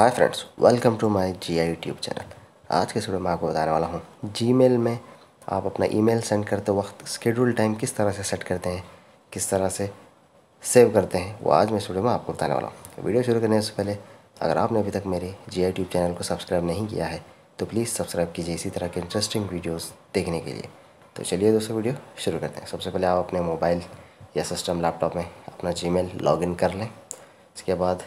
hi friends welcome to my I YouTube channel आज के video में आपको बताने वाला हूँ जीमेल में आप अपना ईमेल सेंड करते वक्त स्केड्यूल टाइम किस तरह से सेट करते हैं किस तरह से सेव करते हैं वो आज मैं इस वीडियो में आपको बताने वाला हूँ वीडियो शुरू करने से पहले अगर आपने अभी तक मेरे जी आई चैनल को सब्सक्राइब नहीं किया है तो प्लीज़ सब्सक्राइब कीजिए इसी तरह के इंटरेस्टिंग वीडियोज़ देखने के लिए तो चलिए दोस्तों वीडियो शुरू करते हैं सबसे पहले आप अपने मोबाइल या सिस्टम लैपटॉप में अपना जी मेल लॉग कर लें इसके बाद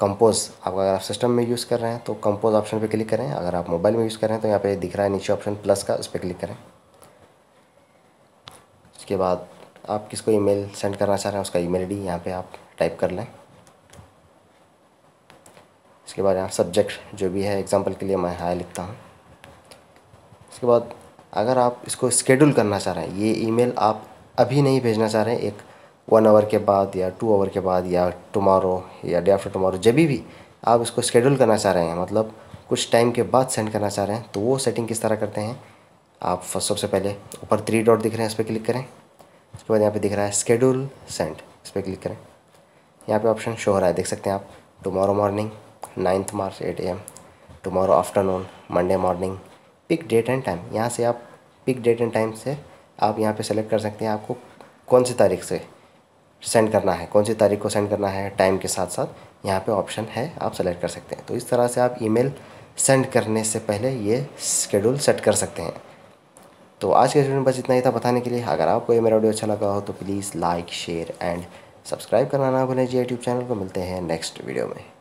कंपोज अगर आप सिस्टम में यूज़ कर रहे हैं तो कंपोज ऑप्शन पे क्लिक करें अगर आप मोबाइल में यूज़ कर रहे हैं तो यहाँ पे दिख रहा है नीचे ऑप्शन प्लस का उस पर क्लिक करें उसके बाद आप किसको ईमेल सेंड करना चाह रहे हैं उसका ईमेल आईडी यहाँ पे आप टाइप कर लें इसके बाद यहाँ सब्जेक्ट जो भी है एग्जाम्पल के लिए मैं हाई लिखता हूँ इसके बाद अगर आप इसको स्केड्यूल करना चाह रहे हैं ये ई आप अभी नहीं भेजना चाह रहे हैं एक वन आवर के बाद या टू आवर के बाद या टुमारो या डे आफ्टर टुमारो जब भी आप इसको स्केड्यूल करना चाह रहे हैं मतलब कुछ टाइम के बाद सेंड करना चाह रहे हैं तो वो सेटिंग किस तरह करते हैं आप फर्स्ट सबसे पहले ऊपर थ्री डॉट दिख रहे हैं इस पर क्लिक करें उसके बाद यहाँ पे दिख रहा है स्केड्यूल सेंड इस पर क्लिक करें यहाँ पे ऑप्शन शो हो रहा है देख सकते हैं आप tomorrow morning ninth March eight AM tomorrow afternoon Monday morning pick date and time यहाँ से आप पिक डेट एंड टाइम से आप यहाँ पे सेलेक्ट कर सकते हैं आपको कौन सी तारीख से सेंड करना है कौन सी तारीख को सेंड करना है टाइम के साथ साथ यहाँ पे ऑप्शन है आप सेलेक्ट कर सकते हैं तो इस तरह से आप ईमेल सेंड करने से पहले ये स्केड्यूल सेट कर सकते हैं तो आज के वीडियो में बस इतना ही था बताने के लिए अगर आपको ये मेरा वीडियो अच्छा लगा हो तो please like share and subscribe करना ना भूलें जी यूट्यूब चैनल को मिलते हैं नेक्स्ट वीडियो में